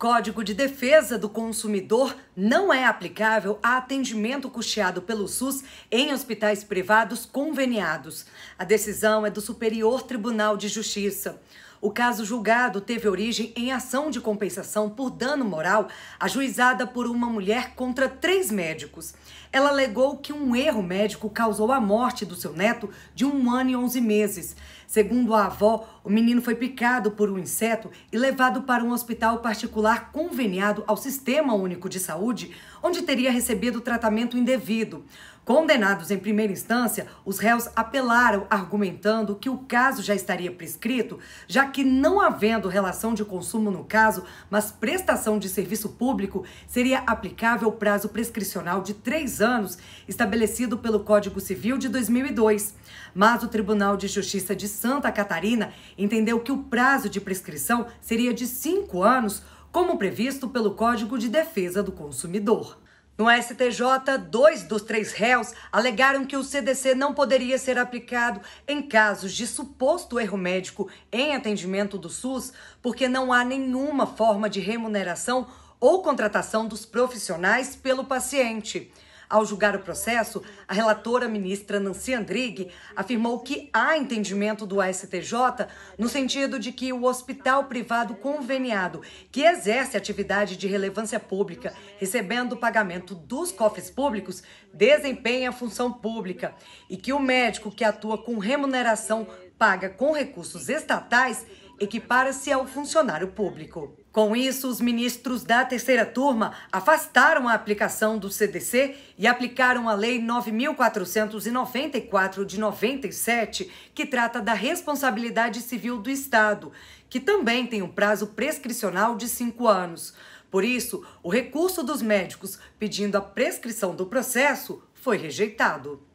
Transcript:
Código de Defesa do Consumidor não é aplicável a atendimento custeado pelo SUS em hospitais privados conveniados. A decisão é do Superior Tribunal de Justiça. O caso julgado teve origem em ação de compensação por dano moral ajuizada por uma mulher contra três médicos. Ela alegou que um erro médico causou a morte do seu neto de um ano e onze meses. Segundo a avó, o menino foi picado por um inseto e levado para um hospital particular conveniado ao Sistema Único de Saúde, onde teria recebido tratamento indevido. Condenados em primeira instância, os réus apelaram, argumentando que o caso já estaria prescrito, já que, não havendo relação de consumo no caso, mas prestação de serviço público, seria aplicável o prazo prescricional de três anos, estabelecido pelo Código Civil de 2002. Mas o Tribunal de Justiça de Santa Catarina entendeu que o prazo de prescrição seria de cinco anos, como previsto pelo Código de Defesa do Consumidor. No STJ, dois dos três réus alegaram que o CDC não poderia ser aplicado em casos de suposto erro médico em atendimento do SUS, porque não há nenhuma forma de remuneração ou contratação dos profissionais pelo paciente. Ao julgar o processo, a relatora ministra Nancy Andrighi afirmou que há entendimento do STJ no sentido de que o hospital privado conveniado que exerce atividade de relevância pública, recebendo o pagamento dos cofres públicos, desempenha a função pública e que o médico que atua com remuneração paga com recursos estatais equipara-se ao funcionário público. Com isso, os ministros da terceira turma afastaram a aplicação do CDC e aplicaram a Lei 9.494 de 97, que trata da responsabilidade civil do Estado, que também tem um prazo prescricional de cinco anos. Por isso, o recurso dos médicos pedindo a prescrição do processo foi rejeitado.